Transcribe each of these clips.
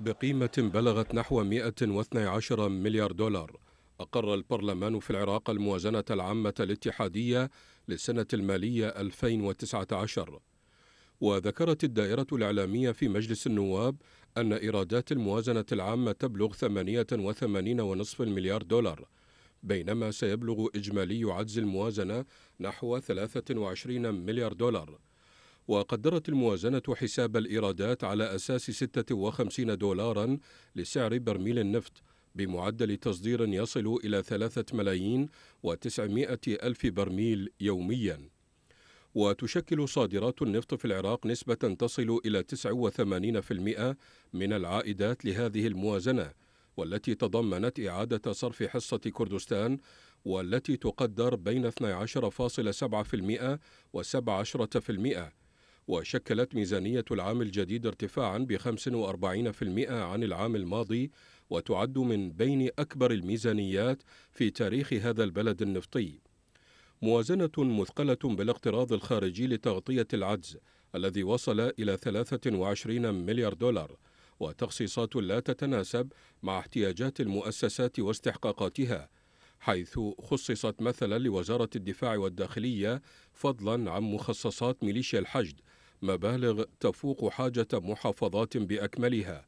بقيمة بلغت نحو 112 مليار دولار أقر البرلمان في العراق الموازنة العامة الاتحادية للسنة المالية 2019 وذكرت الدائرة الإعلامية في مجلس النواب أن إيرادات الموازنة العامة تبلغ 88.5 مليار دولار بينما سيبلغ إجمالي عجز الموازنة نحو 23 مليار دولار وقدرت الموازنة حساب الإيرادات على أساس 56 دولارا لسعر برميل النفط بمعدل تصدير يصل إلى ثلاثة ملايين وتسعمائة ألف برميل يومياً وتشكل صادرات النفط في العراق نسبة تصل إلى 89% من العائدات لهذه الموازنة والتي تضمنت إعادة صرف حصة كردستان والتي تقدر بين 12.7% و17% وشكلت ميزانية العام الجديد ارتفاعا ب 45% عن العام الماضي وتعد من بين أكبر الميزانيات في تاريخ هذا البلد النفطي موازنة مثقلة بالاقتراض الخارجي لتغطية العجز الذي وصل إلى 23 مليار دولار وتخصيصات لا تتناسب مع احتياجات المؤسسات واستحقاقاتها حيث خصصت مثلا لوزارة الدفاع والداخلية فضلا عن مخصصات ميليشيا الحشد مبالغ تفوق حاجة محافظات بأكملها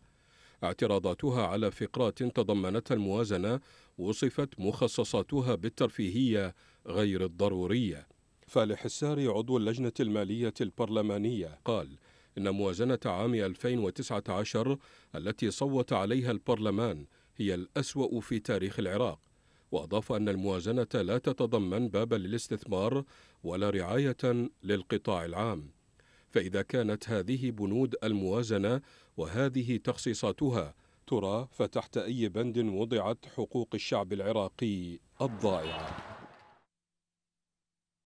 اعتراضاتها على فقرات تضمنتها الموازنة وصفت مخصصاتها بالترفيهية غير الضرورية فالح الساري عضو اللجنة المالية البرلمانية قال إن موازنة عام 2019 التي صوت عليها البرلمان هي الأسوأ في تاريخ العراق وأضاف أن الموازنة لا تتضمن بابا للاستثمار ولا رعاية للقطاع العام فإذا كانت هذه بنود الموازنة وهذه تخصيصاتها ترى فتحت أي بند وضعت حقوق الشعب العراقي الضائعة